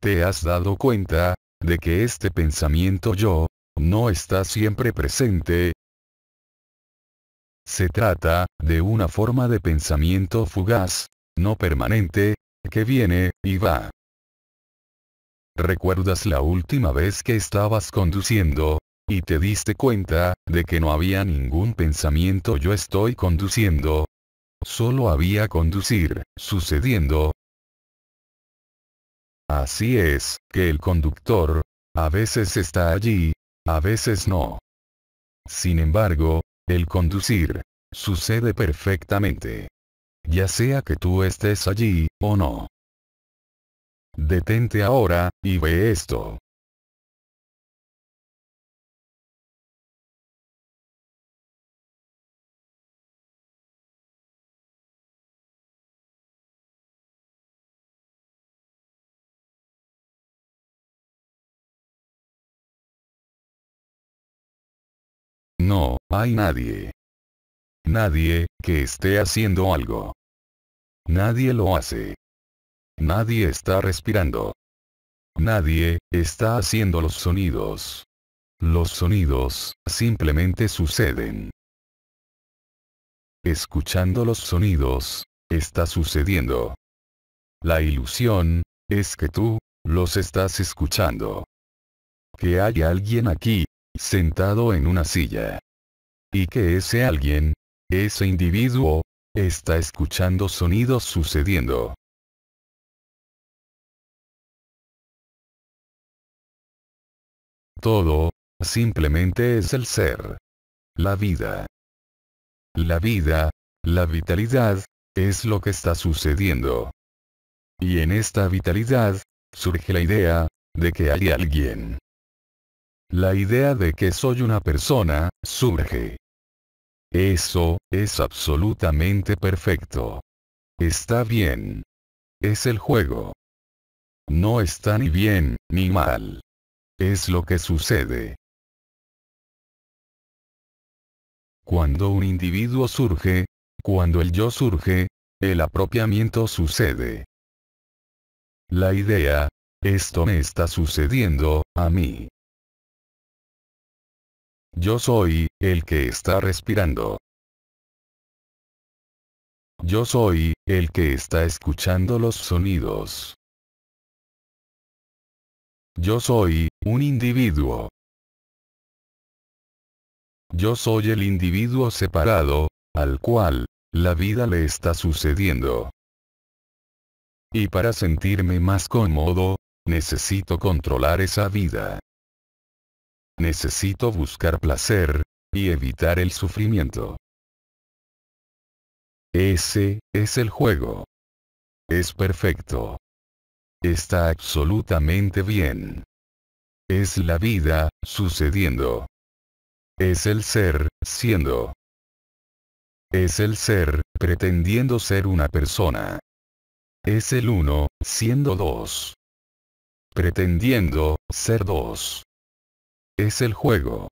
¿Te has dado cuenta, de que este pensamiento yo, no está siempre presente? Se trata, de una forma de pensamiento fugaz, no permanente, que viene, y va. ¿Recuerdas la última vez que estabas conduciendo, y te diste cuenta, de que no había ningún pensamiento yo estoy conduciendo? Solo había conducir, sucediendo, Así es, que el conductor, a veces está allí, a veces no. Sin embargo, el conducir, sucede perfectamente. Ya sea que tú estés allí, o no. Detente ahora, y ve esto. hay nadie. Nadie, que esté haciendo algo. Nadie lo hace. Nadie está respirando. Nadie, está haciendo los sonidos. Los sonidos, simplemente suceden. Escuchando los sonidos, está sucediendo. La ilusión, es que tú, los estás escuchando. Que hay alguien aquí, sentado en una silla y que ese alguien, ese individuo, está escuchando sonidos sucediendo. Todo, simplemente es el ser. La vida. La vida, la vitalidad, es lo que está sucediendo. Y en esta vitalidad, surge la idea, de que hay alguien. La idea de que soy una persona, surge. Eso, es absolutamente perfecto. Está bien. Es el juego. No está ni bien, ni mal. Es lo que sucede. Cuando un individuo surge, cuando el yo surge, el apropiamiento sucede. La idea, esto me está sucediendo, a mí. Yo soy, el que está respirando. Yo soy, el que está escuchando los sonidos. Yo soy, un individuo. Yo soy el individuo separado, al cual, la vida le está sucediendo. Y para sentirme más cómodo, necesito controlar esa vida. Necesito buscar placer, y evitar el sufrimiento. Ese, es el juego. Es perfecto. Está absolutamente bien. Es la vida, sucediendo. Es el ser, siendo. Es el ser, pretendiendo ser una persona. Es el uno, siendo dos. Pretendiendo, ser dos. Es el juego.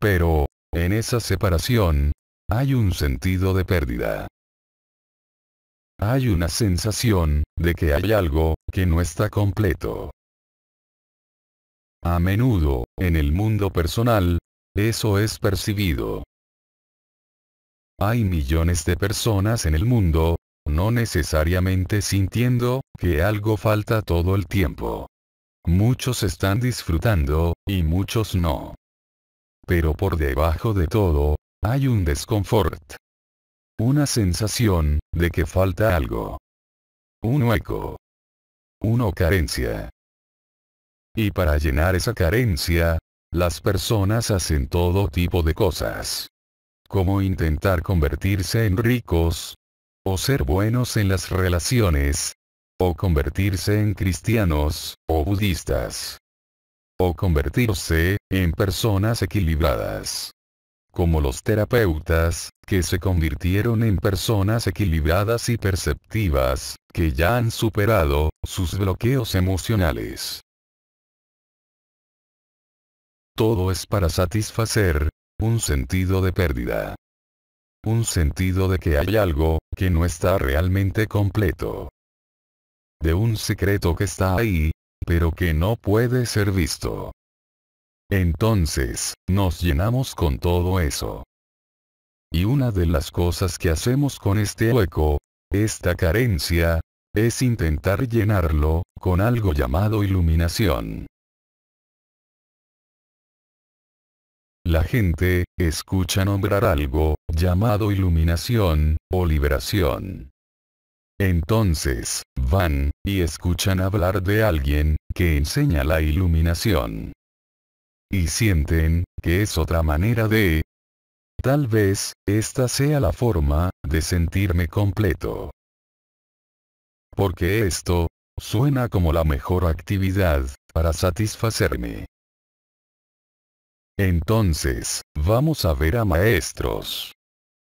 Pero, en esa separación, hay un sentido de pérdida. Hay una sensación, de que hay algo, que no está completo. A menudo, en el mundo personal, eso es percibido. Hay millones de personas en el mundo, no necesariamente sintiendo, que algo falta todo el tiempo. Muchos están disfrutando, y muchos no. Pero por debajo de todo, hay un desconfort. Una sensación, de que falta algo. Un hueco. Una carencia. Y para llenar esa carencia, las personas hacen todo tipo de cosas. Como intentar convertirse en ricos, o ser buenos en las relaciones, o convertirse en cristianos, o budistas, o convertirse en personas equilibradas. Como los terapeutas, que se convirtieron en personas equilibradas y perceptivas, que ya han superado sus bloqueos emocionales. Todo es para satisfacer un sentido de pérdida. Un sentido de que hay algo que no está realmente completo. De un secreto que está ahí, pero que no puede ser visto. Entonces, nos llenamos con todo eso. Y una de las cosas que hacemos con este hueco, esta carencia, es intentar llenarlo, con algo llamado iluminación. La gente, escucha nombrar algo, llamado iluminación, o liberación. Entonces, van, y escuchan hablar de alguien, que enseña la iluminación. Y sienten, que es otra manera de... Tal vez, esta sea la forma, de sentirme completo. Porque esto, suena como la mejor actividad, para satisfacerme. Entonces, vamos a ver a maestros.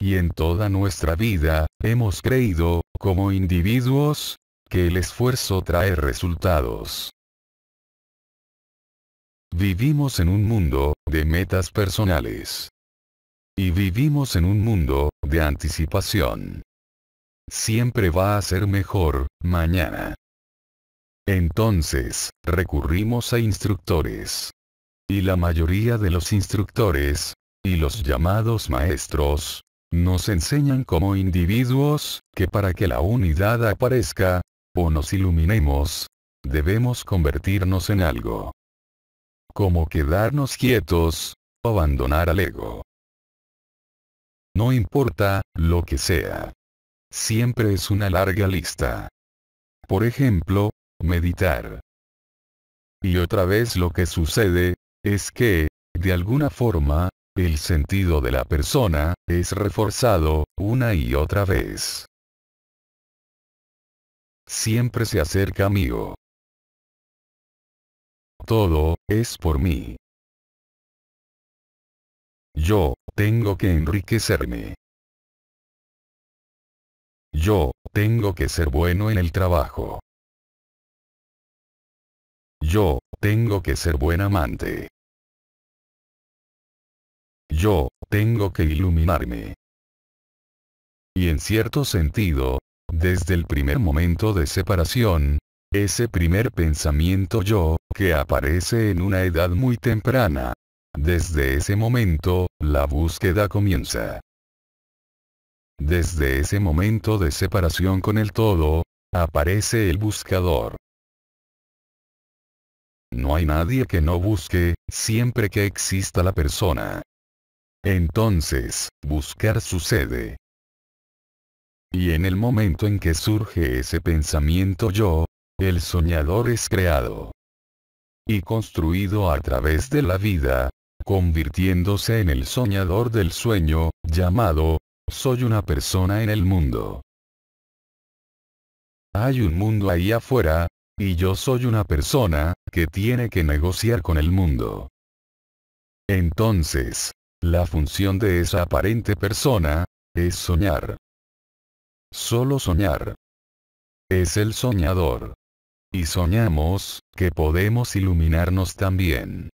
Y en toda nuestra vida, hemos creído, como individuos, que el esfuerzo trae resultados. Vivimos en un mundo, de metas personales. Y vivimos en un mundo, de anticipación. Siempre va a ser mejor, mañana. Entonces, recurrimos a instructores. Y la mayoría de los instructores, y los llamados maestros, nos enseñan como individuos, que para que la unidad aparezca, o nos iluminemos, debemos convertirnos en algo. Como quedarnos quietos, o abandonar al ego. No importa, lo que sea. Siempre es una larga lista. Por ejemplo, meditar. Y otra vez lo que sucede, es que, de alguna forma, el sentido de la persona, es reforzado, una y otra vez. Siempre se acerca a mí. Oh. Todo, es por mí. Yo, tengo que enriquecerme. Yo, tengo que ser bueno en el trabajo. Yo, tengo que ser buen amante. Yo, tengo que iluminarme. Y en cierto sentido, desde el primer momento de separación, ese primer pensamiento yo, que aparece en una edad muy temprana. Desde ese momento, la búsqueda comienza. Desde ese momento de separación con el todo, aparece el buscador. No hay nadie que no busque, siempre que exista la persona. Entonces, buscar sucede. Y en el momento en que surge ese pensamiento yo, el soñador es creado. Y construido a través de la vida, convirtiéndose en el soñador del sueño, llamado, soy una persona en el mundo. Hay un mundo ahí afuera, y yo soy una persona, que tiene que negociar con el mundo. Entonces, la función de esa aparente persona, es soñar. Solo soñar. Es el soñador. Y soñamos, que podemos iluminarnos también.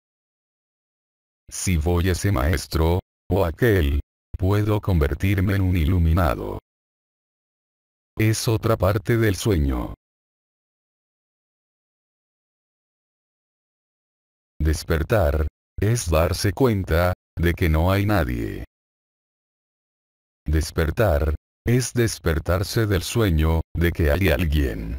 Si voy a ese maestro, o aquel, puedo convertirme en un iluminado. Es otra parte del sueño. Despertar, es darse cuenta, de que no hay nadie. Despertar, es despertarse del sueño, de que hay alguien.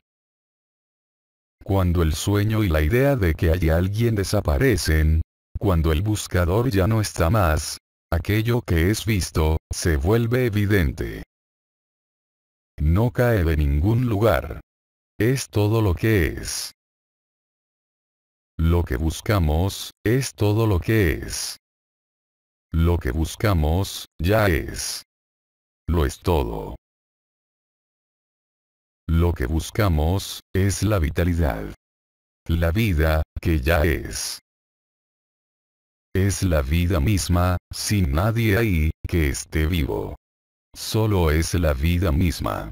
Cuando el sueño y la idea de que hay alguien desaparecen, cuando el buscador ya no está más, aquello que es visto, se vuelve evidente. No cae de ningún lugar. Es todo lo que es. Lo que buscamos, es todo lo que es. Lo que buscamos, ya es. Lo es todo. Lo que buscamos, es la vitalidad. La vida, que ya es. Es la vida misma, sin nadie ahí, que esté vivo. Solo es la vida misma.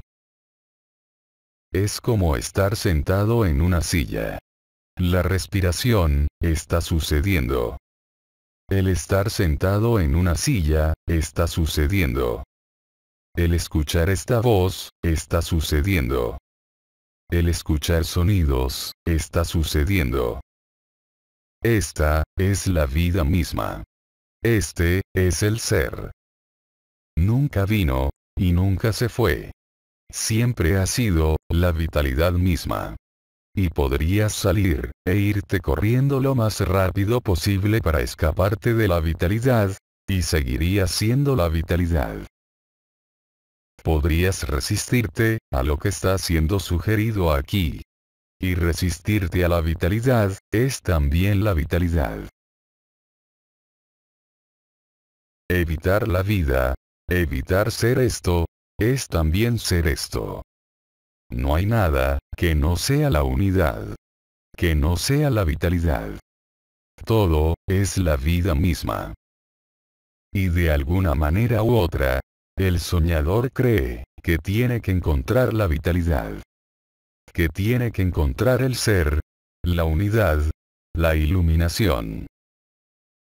Es como estar sentado en una silla. La respiración, está sucediendo. El estar sentado en una silla, está sucediendo. El escuchar esta voz, está sucediendo. El escuchar sonidos, está sucediendo. Esta, es la vida misma. Este, es el ser. Nunca vino, y nunca se fue. Siempre ha sido, la vitalidad misma. Y podrías salir, e irte corriendo lo más rápido posible para escaparte de la vitalidad, y seguirías siendo la vitalidad. Podrías resistirte, a lo que está siendo sugerido aquí. Y resistirte a la vitalidad, es también la vitalidad. Evitar la vida, evitar ser esto, es también ser esto. No hay nada, que no sea la unidad. Que no sea la vitalidad. Todo, es la vida misma. Y de alguna manera u otra, el soñador cree, que tiene que encontrar la vitalidad. Que tiene que encontrar el ser, la unidad, la iluminación.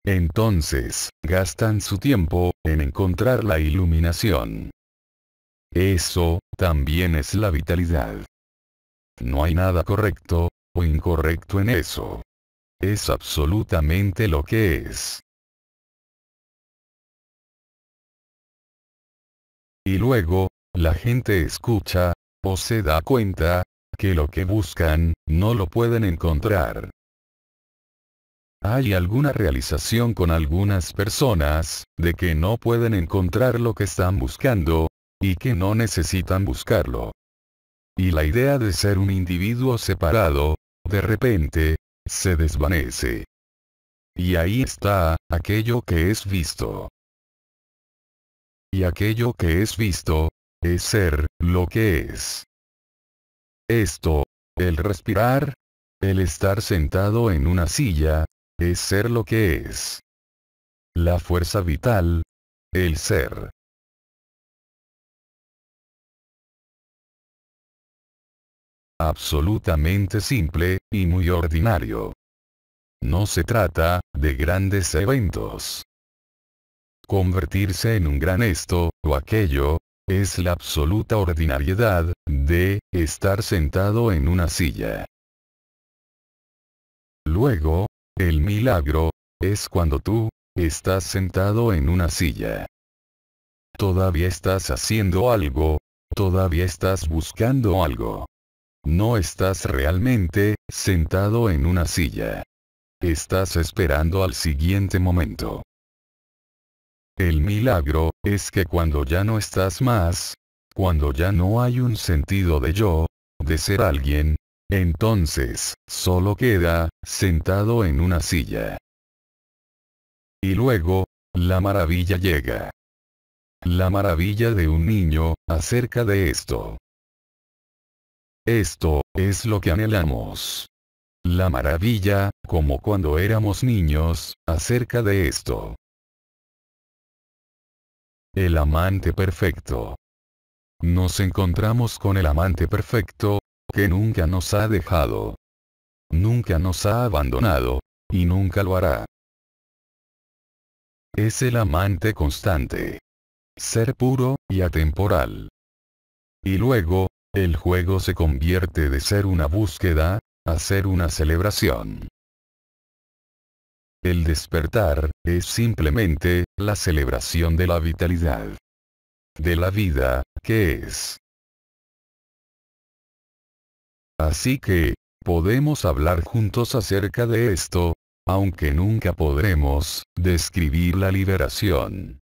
Entonces, gastan su tiempo, en encontrar la iluminación. Eso, también es la vitalidad. No hay nada correcto, o incorrecto en eso. Es absolutamente lo que es. Y luego, la gente escucha, o se da cuenta, que lo que buscan, no lo pueden encontrar. Hay alguna realización con algunas personas, de que no pueden encontrar lo que están buscando, y que no necesitan buscarlo. Y la idea de ser un individuo separado, de repente, se desvanece. Y ahí está, aquello que es visto. Y aquello que es visto, es ser, lo que es. Esto, el respirar, el estar sentado en una silla, es ser lo que es. La fuerza vital, el ser. absolutamente simple, y muy ordinario. No se trata, de grandes eventos. Convertirse en un gran esto, o aquello, es la absoluta ordinariedad, de, estar sentado en una silla. Luego, el milagro, es cuando tú, estás sentado en una silla. Todavía estás haciendo algo, todavía estás buscando algo. No estás realmente, sentado en una silla. Estás esperando al siguiente momento. El milagro, es que cuando ya no estás más, cuando ya no hay un sentido de yo, de ser alguien, entonces, solo queda, sentado en una silla. Y luego, la maravilla llega. La maravilla de un niño, acerca de esto. Esto, es lo que anhelamos. La maravilla, como cuando éramos niños, acerca de esto. El amante perfecto. Nos encontramos con el amante perfecto, que nunca nos ha dejado. Nunca nos ha abandonado, y nunca lo hará. Es el amante constante. Ser puro, y atemporal. Y luego, el juego se convierte de ser una búsqueda, a ser una celebración. El despertar, es simplemente, la celebración de la vitalidad. De la vida, que es. Así que, podemos hablar juntos acerca de esto, aunque nunca podremos, describir la liberación.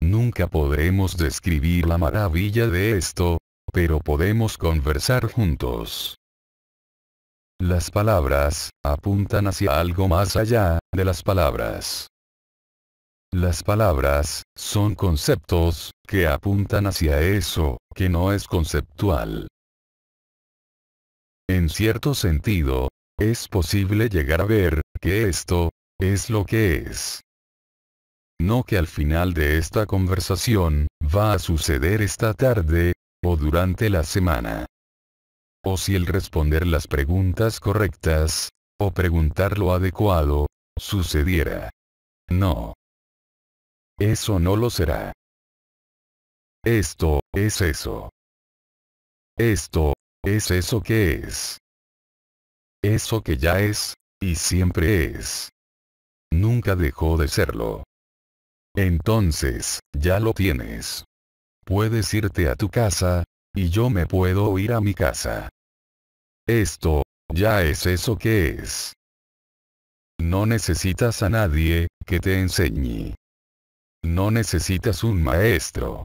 Nunca podremos describir la maravilla de esto, pero podemos conversar juntos. Las palabras, apuntan hacia algo más allá, de las palabras. Las palabras, son conceptos, que apuntan hacia eso, que no es conceptual. En cierto sentido, es posible llegar a ver, que esto, es lo que es. No que al final de esta conversación, va a suceder esta tarde, o durante la semana. O si el responder las preguntas correctas, o preguntar lo adecuado, sucediera. No. Eso no lo será. Esto, es eso. Esto, es eso que es. Eso que ya es, y siempre es. Nunca dejó de serlo. Entonces, ya lo tienes puedes irte a tu casa, y yo me puedo ir a mi casa. Esto, ya es eso que es. No necesitas a nadie, que te enseñe. No necesitas un maestro.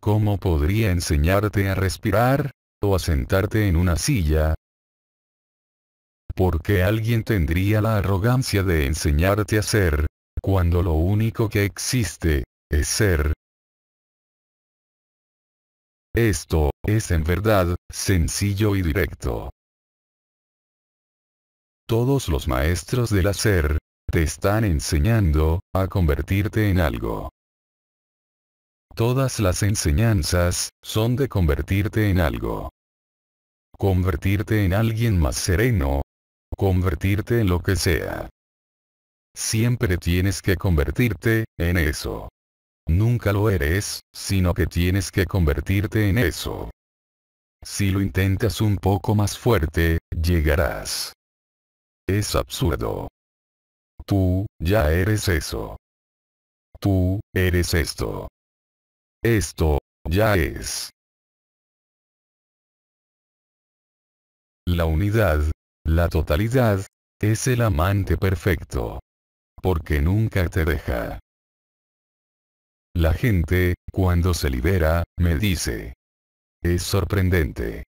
¿Cómo podría enseñarte a respirar? ¿O a sentarte en una silla? Porque alguien tendría la arrogancia de enseñarte a ser, cuando lo único que existe, es ser, esto, es en verdad, sencillo y directo. Todos los maestros del hacer, te están enseñando, a convertirte en algo. Todas las enseñanzas, son de convertirte en algo. Convertirte en alguien más sereno. Convertirte en lo que sea. Siempre tienes que convertirte, en eso. Nunca lo eres, sino que tienes que convertirte en eso. Si lo intentas un poco más fuerte, llegarás. Es absurdo. Tú, ya eres eso. Tú, eres esto. Esto, ya es. La unidad, la totalidad, es el amante perfecto. Porque nunca te deja. La gente, cuando se libera, me dice. Es sorprendente.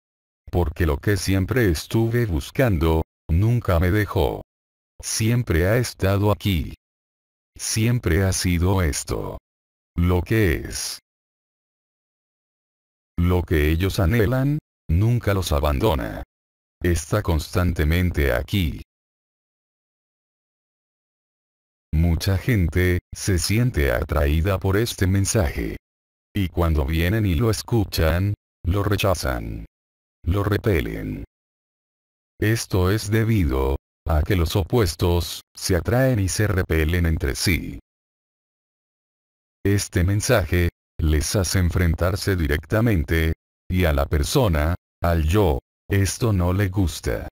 Porque lo que siempre estuve buscando, nunca me dejó. Siempre ha estado aquí. Siempre ha sido esto. Lo que es. Lo que ellos anhelan, nunca los abandona. Está constantemente aquí. Mucha gente, se siente atraída por este mensaje. Y cuando vienen y lo escuchan, lo rechazan. Lo repelen. Esto es debido, a que los opuestos, se atraen y se repelen entre sí. Este mensaje, les hace enfrentarse directamente, y a la persona, al yo, esto no le gusta.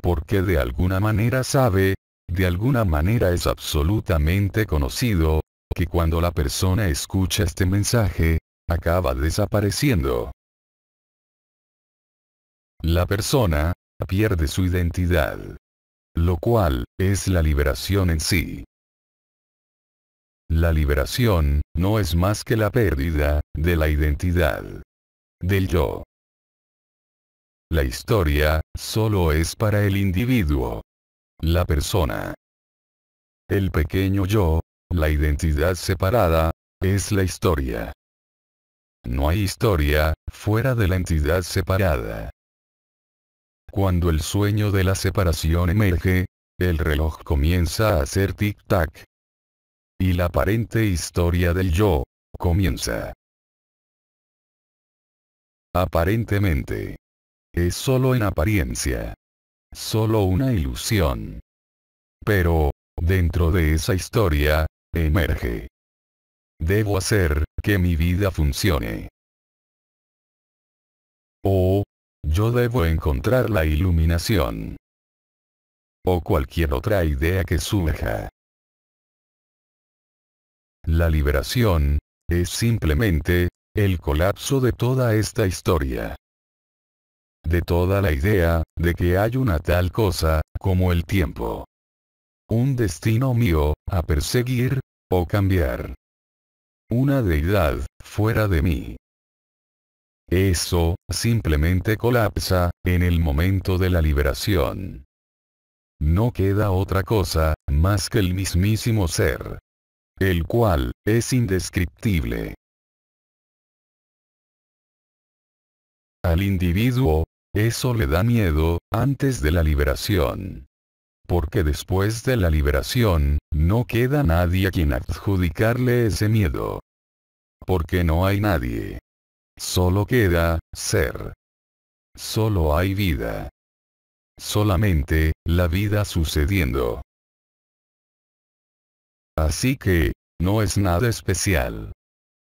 Porque de alguna manera sabe, de alguna manera es absolutamente conocido, que cuando la persona escucha este mensaje, acaba desapareciendo. La persona, pierde su identidad. Lo cual, es la liberación en sí. La liberación, no es más que la pérdida, de la identidad. Del yo. La historia, solo es para el individuo la persona. El pequeño yo, la identidad separada, es la historia. No hay historia, fuera de la entidad separada. Cuando el sueño de la separación emerge, el reloj comienza a hacer tic-tac. Y la aparente historia del yo, comienza. Aparentemente. Es solo en apariencia solo una ilusión. Pero, dentro de esa historia, emerge. Debo hacer que mi vida funcione. O, yo debo encontrar la iluminación. O cualquier otra idea que surja. La liberación, es simplemente, el colapso de toda esta historia de toda la idea, de que hay una tal cosa, como el tiempo. Un destino mío, a perseguir, o cambiar. Una deidad, fuera de mí. Eso, simplemente colapsa, en el momento de la liberación. No queda otra cosa, más que el mismísimo ser. El cual, es indescriptible. Al individuo, eso le da miedo, antes de la liberación. Porque después de la liberación, no queda nadie a quien adjudicarle ese miedo. Porque no hay nadie. Solo queda, ser. Solo hay vida. Solamente, la vida sucediendo. Así que, no es nada especial.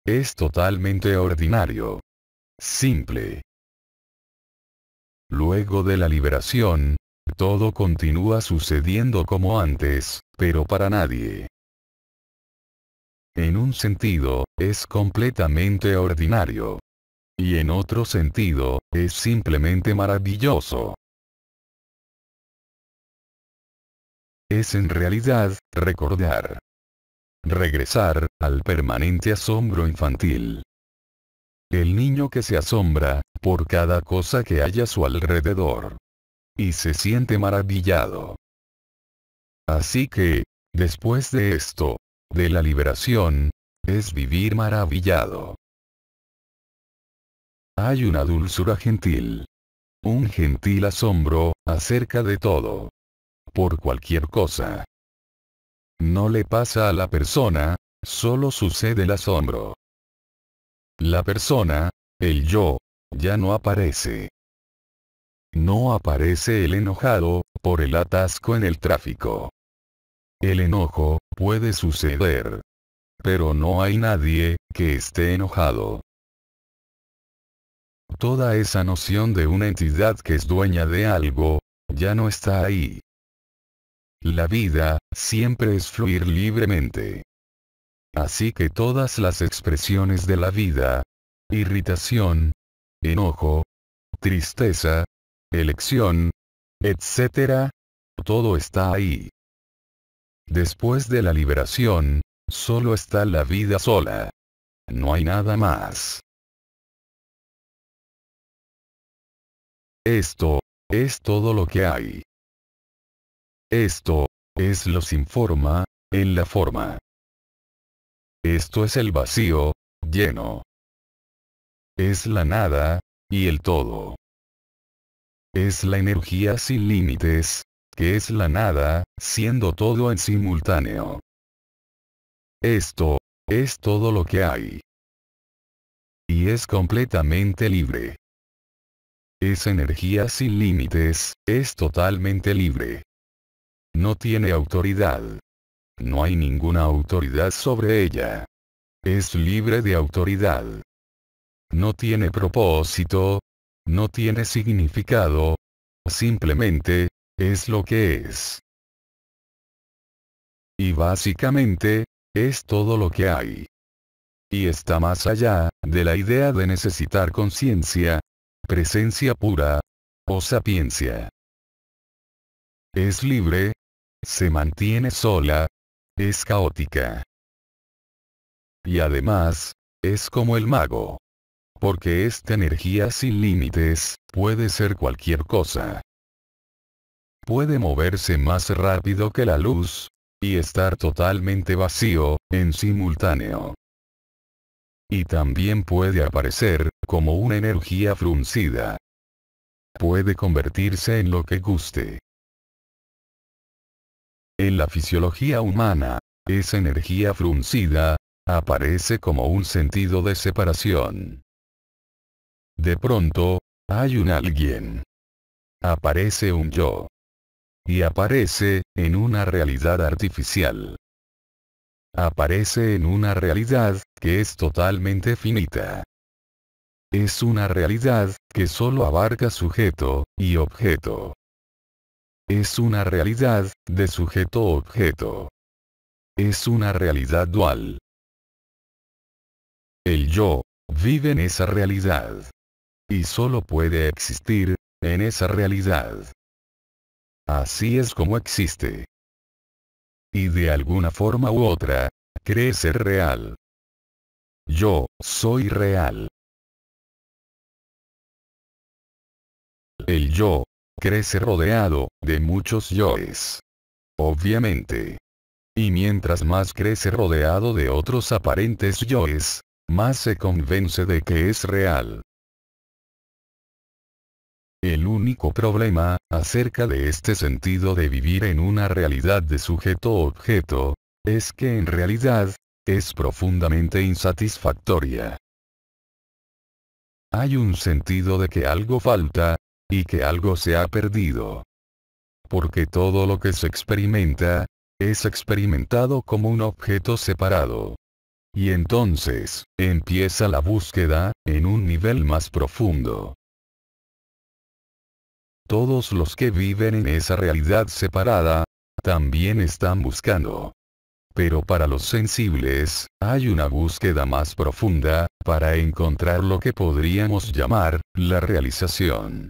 Es totalmente ordinario. Simple. Luego de la liberación, todo continúa sucediendo como antes, pero para nadie. En un sentido, es completamente ordinario. Y en otro sentido, es simplemente maravilloso. Es en realidad, recordar. Regresar, al permanente asombro infantil. El niño que se asombra, por cada cosa que haya a su alrededor. Y se siente maravillado. Así que, después de esto, de la liberación, es vivir maravillado. Hay una dulzura gentil. Un gentil asombro, acerca de todo. Por cualquier cosa. No le pasa a la persona, solo sucede el asombro. La persona, el yo, ya no aparece. No aparece el enojado, por el atasco en el tráfico. El enojo, puede suceder. Pero no hay nadie, que esté enojado. Toda esa noción de una entidad que es dueña de algo, ya no está ahí. La vida, siempre es fluir libremente. Así que todas las expresiones de la vida, irritación, enojo, tristeza, elección, etc. Todo está ahí. Después de la liberación, solo está la vida sola. No hay nada más. Esto, es todo lo que hay. Esto, es lo sin forma, en la forma. Esto es el vacío, lleno. Es la nada, y el todo. Es la energía sin límites, que es la nada, siendo todo en simultáneo. Esto, es todo lo que hay. Y es completamente libre. Es energía sin límites, es totalmente libre. No tiene autoridad. No hay ninguna autoridad sobre ella. Es libre de autoridad. No tiene propósito. No tiene significado. Simplemente, es lo que es. Y básicamente, es todo lo que hay. Y está más allá, de la idea de necesitar conciencia, presencia pura, o sapiencia. Es libre, se mantiene sola, es caótica. Y además, es como el mago porque esta energía sin límites, puede ser cualquier cosa. Puede moverse más rápido que la luz, y estar totalmente vacío, en simultáneo. Y también puede aparecer, como una energía fruncida. Puede convertirse en lo que guste. En la fisiología humana, esa energía fruncida, aparece como un sentido de separación. De pronto, hay un alguien. Aparece un yo. Y aparece, en una realidad artificial. Aparece en una realidad, que es totalmente finita. Es una realidad, que solo abarca sujeto, y objeto. Es una realidad, de sujeto-objeto. Es una realidad dual. El yo, vive en esa realidad. Y solo puede existir, en esa realidad. Así es como existe. Y de alguna forma u otra, cree ser real. Yo, soy real. El yo, crece rodeado, de muchos yoes. Obviamente. Y mientras más crece rodeado de otros aparentes yoes, más se convence de que es real. El único problema, acerca de este sentido de vivir en una realidad de sujeto-objeto, es que en realidad, es profundamente insatisfactoria. Hay un sentido de que algo falta, y que algo se ha perdido. Porque todo lo que se experimenta, es experimentado como un objeto separado. Y entonces, empieza la búsqueda, en un nivel más profundo. Todos los que viven en esa realidad separada, también están buscando. Pero para los sensibles, hay una búsqueda más profunda, para encontrar lo que podríamos llamar, la realización.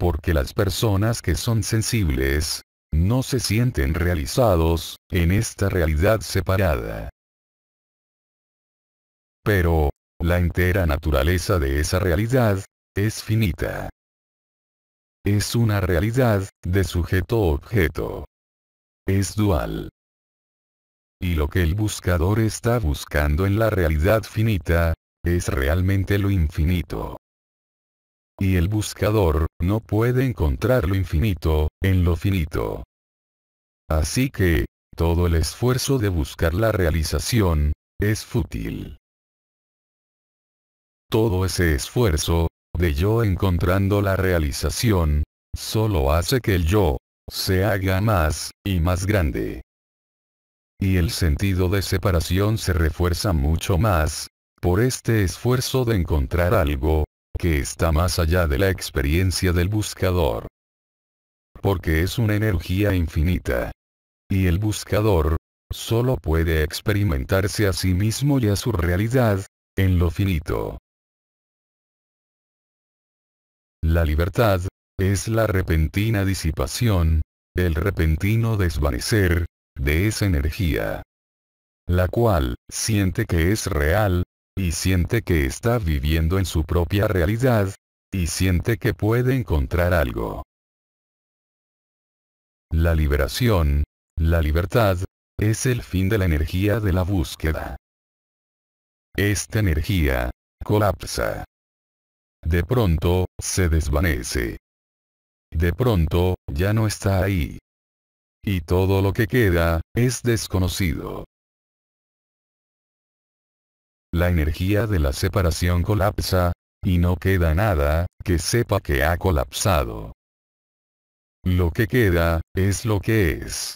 Porque las personas que son sensibles, no se sienten realizados, en esta realidad separada. Pero, la entera naturaleza de esa realidad, es finita. Es una realidad, de sujeto-objeto. Es dual. Y lo que el buscador está buscando en la realidad finita, es realmente lo infinito. Y el buscador, no puede encontrar lo infinito, en lo finito. Así que, todo el esfuerzo de buscar la realización, es fútil. Todo ese esfuerzo, de yo encontrando la realización, solo hace que el yo se haga más y más grande. Y el sentido de separación se refuerza mucho más, por este esfuerzo de encontrar algo, que está más allá de la experiencia del buscador. Porque es una energía infinita. Y el buscador, solo puede experimentarse a sí mismo y a su realidad, en lo finito. La libertad, es la repentina disipación, el repentino desvanecer, de esa energía. La cual, siente que es real, y siente que está viviendo en su propia realidad, y siente que puede encontrar algo. La liberación, la libertad, es el fin de la energía de la búsqueda. Esta energía, colapsa. De pronto, se desvanece. De pronto, ya no está ahí. Y todo lo que queda, es desconocido. La energía de la separación colapsa, y no queda nada, que sepa que ha colapsado. Lo que queda, es lo que es.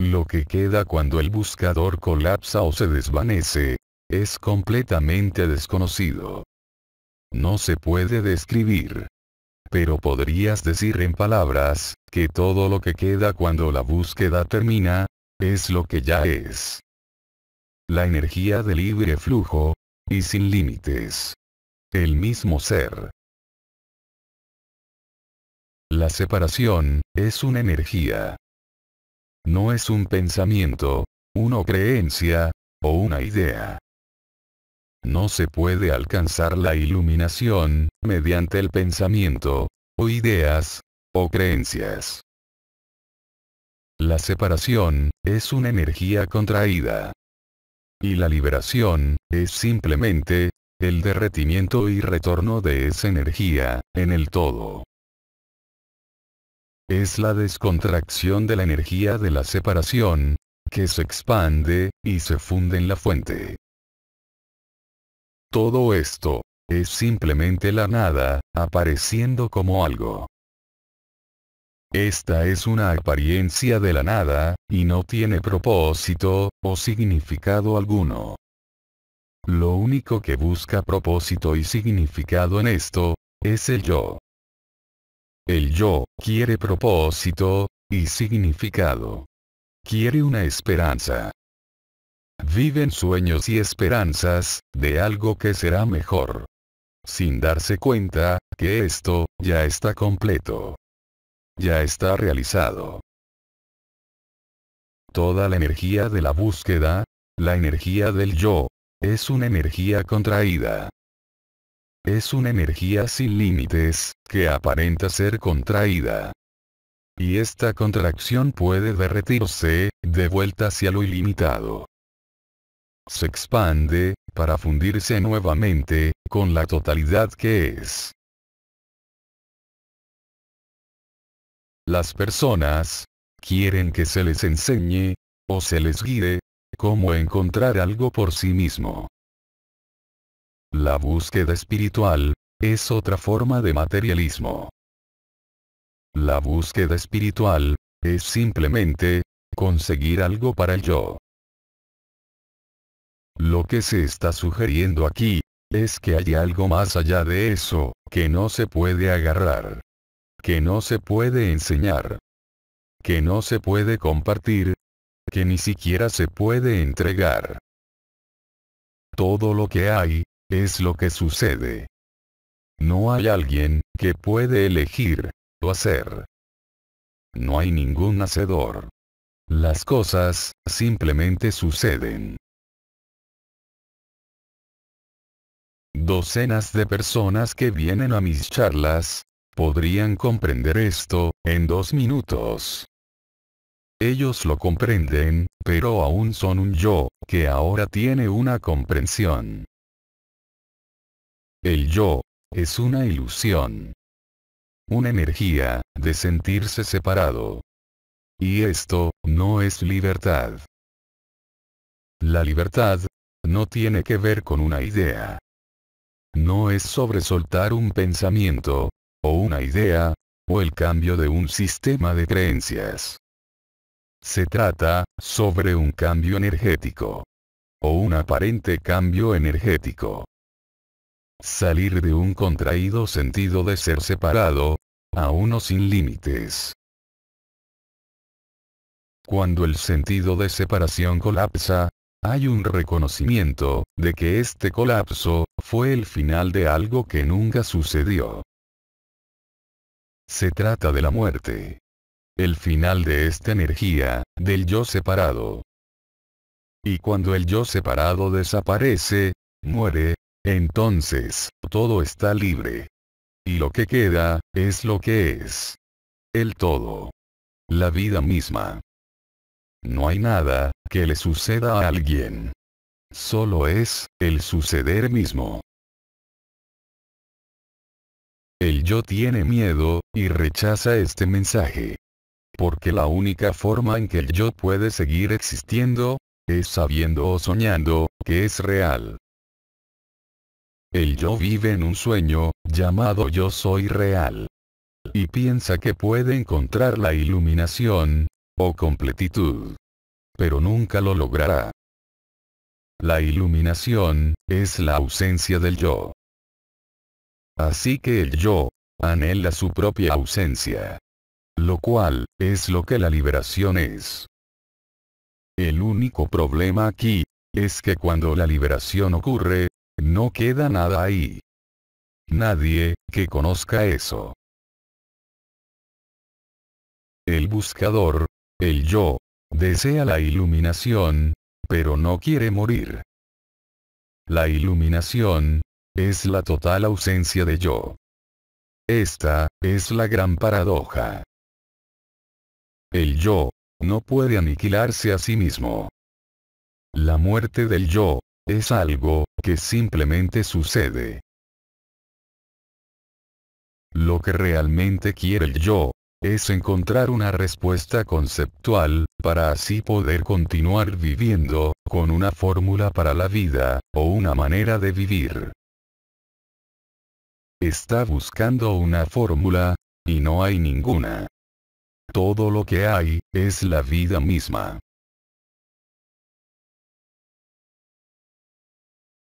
Lo que queda cuando el buscador colapsa o se desvanece, es completamente desconocido. No se puede describir. Pero podrías decir en palabras, que todo lo que queda cuando la búsqueda termina, es lo que ya es. La energía de libre flujo, y sin límites. El mismo ser. La separación, es una energía. No es un pensamiento, una creencia, o una idea. No se puede alcanzar la iluminación, mediante el pensamiento, o ideas, o creencias. La separación, es una energía contraída. Y la liberación, es simplemente, el derretimiento y retorno de esa energía, en el todo. Es la descontracción de la energía de la separación, que se expande, y se funde en la fuente. Todo esto es simplemente la nada, apareciendo como algo. Esta es una apariencia de la nada, y no tiene propósito, o significado alguno. Lo único que busca propósito y significado en esto, es el yo. El yo, quiere propósito, y significado. Quiere una esperanza. Viven sueños y esperanzas, de algo que será mejor. Sin darse cuenta, que esto, ya está completo. Ya está realizado. Toda la energía de la búsqueda, la energía del yo, es una energía contraída. Es una energía sin límites, que aparenta ser contraída. Y esta contracción puede derretirse, de vuelta hacia lo ilimitado se expande, para fundirse nuevamente, con la totalidad que es. Las personas, quieren que se les enseñe, o se les guíe, cómo encontrar algo por sí mismo. La búsqueda espiritual, es otra forma de materialismo. La búsqueda espiritual, es simplemente, conseguir algo para el yo. Lo que se está sugiriendo aquí, es que hay algo más allá de eso, que no se puede agarrar. Que no se puede enseñar. Que no se puede compartir. Que ni siquiera se puede entregar. Todo lo que hay, es lo que sucede. No hay alguien, que puede elegir, o hacer. No hay ningún hacedor. Las cosas, simplemente suceden. Docenas de personas que vienen a mis charlas, podrían comprender esto, en dos minutos. Ellos lo comprenden, pero aún son un yo, que ahora tiene una comprensión. El yo, es una ilusión. Una energía, de sentirse separado. Y esto, no es libertad. La libertad, no tiene que ver con una idea. No es sobre soltar un pensamiento, o una idea, o el cambio de un sistema de creencias. Se trata, sobre un cambio energético. O un aparente cambio energético. Salir de un contraído sentido de ser separado, a uno sin límites. Cuando el sentido de separación colapsa, hay un reconocimiento, de que este colapso, fue el final de algo que nunca sucedió. Se trata de la muerte. El final de esta energía, del yo separado. Y cuando el yo separado desaparece, muere, entonces, todo está libre. Y lo que queda, es lo que es. El todo. La vida misma. No hay nada, que le suceda a alguien. Solo es, el suceder mismo. El yo tiene miedo, y rechaza este mensaje. Porque la única forma en que el yo puede seguir existiendo, es sabiendo o soñando, que es real. El yo vive en un sueño, llamado yo soy real. Y piensa que puede encontrar la iluminación, o completitud. Pero nunca lo logrará. La iluminación, es la ausencia del yo. Así que el yo, anhela su propia ausencia. Lo cual, es lo que la liberación es. El único problema aquí, es que cuando la liberación ocurre, no queda nada ahí. Nadie, que conozca eso. El buscador, el yo, desea la iluminación, pero no quiere morir. La iluminación, es la total ausencia de yo. Esta, es la gran paradoja. El yo, no puede aniquilarse a sí mismo. La muerte del yo, es algo, que simplemente sucede. Lo que realmente quiere el yo, es encontrar una respuesta conceptual, para así poder continuar viviendo, con una fórmula para la vida, o una manera de vivir. Está buscando una fórmula, y no hay ninguna. Todo lo que hay, es la vida misma.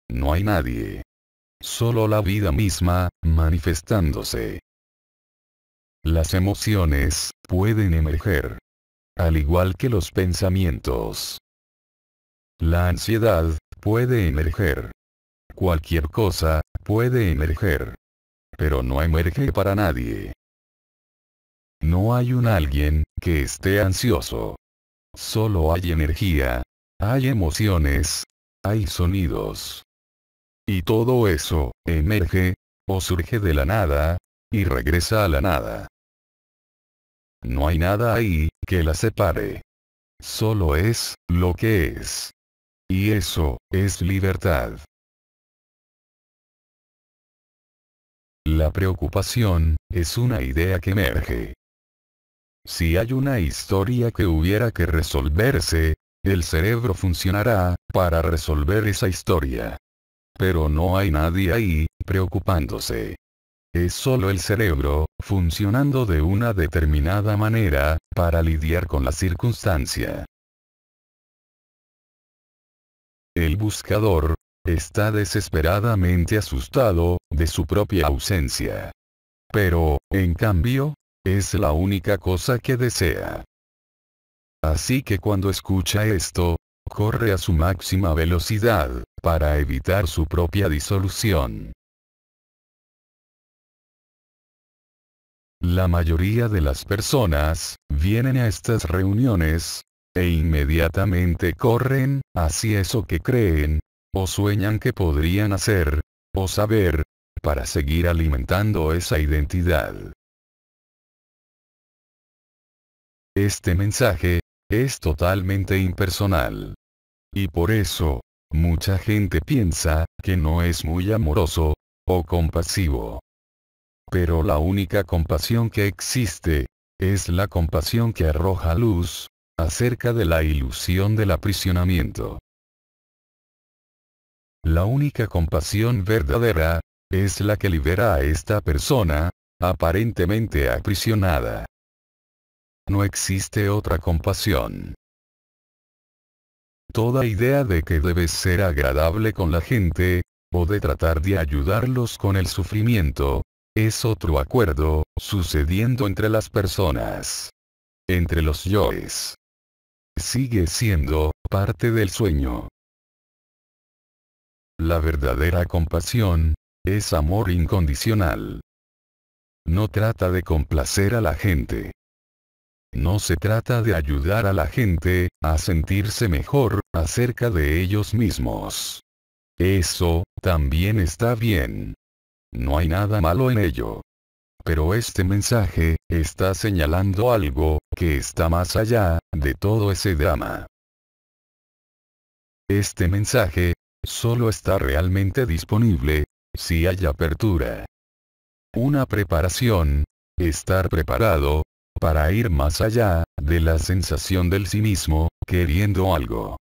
No hay nadie. Solo la vida misma, manifestándose. Las emociones pueden emerger. Al igual que los pensamientos. La ansiedad puede emerger. Cualquier cosa puede emerger. Pero no emerge para nadie. No hay un alguien que esté ansioso. Solo hay energía. Hay emociones. Hay sonidos. Y todo eso, emerge, o surge de la nada, y regresa a la nada. No hay nada ahí, que la separe. Solo es, lo que es. Y eso, es libertad. La preocupación, es una idea que emerge. Si hay una historia que hubiera que resolverse, el cerebro funcionará, para resolver esa historia. Pero no hay nadie ahí, preocupándose. Es solo el cerebro, funcionando de una determinada manera, para lidiar con la circunstancia. El buscador, está desesperadamente asustado, de su propia ausencia. Pero, en cambio, es la única cosa que desea. Así que cuando escucha esto, corre a su máxima velocidad, para evitar su propia disolución. La mayoría de las personas, vienen a estas reuniones, e inmediatamente corren, hacia eso que creen, o sueñan que podrían hacer, o saber, para seguir alimentando esa identidad. Este mensaje, es totalmente impersonal. Y por eso, mucha gente piensa, que no es muy amoroso, o compasivo pero la única compasión que existe, es la compasión que arroja luz, acerca de la ilusión del aprisionamiento. La única compasión verdadera, es la que libera a esta persona, aparentemente aprisionada. No existe otra compasión. Toda idea de que debes ser agradable con la gente, o de tratar de ayudarlos con el sufrimiento, es otro acuerdo, sucediendo entre las personas. Entre los yoes. Sigue siendo, parte del sueño. La verdadera compasión, es amor incondicional. No trata de complacer a la gente. No se trata de ayudar a la gente, a sentirse mejor, acerca de ellos mismos. Eso, también está bien. No hay nada malo en ello. Pero este mensaje, está señalando algo, que está más allá, de todo ese drama. Este mensaje, solo está realmente disponible, si hay apertura. Una preparación, estar preparado, para ir más allá, de la sensación del sí mismo, queriendo algo.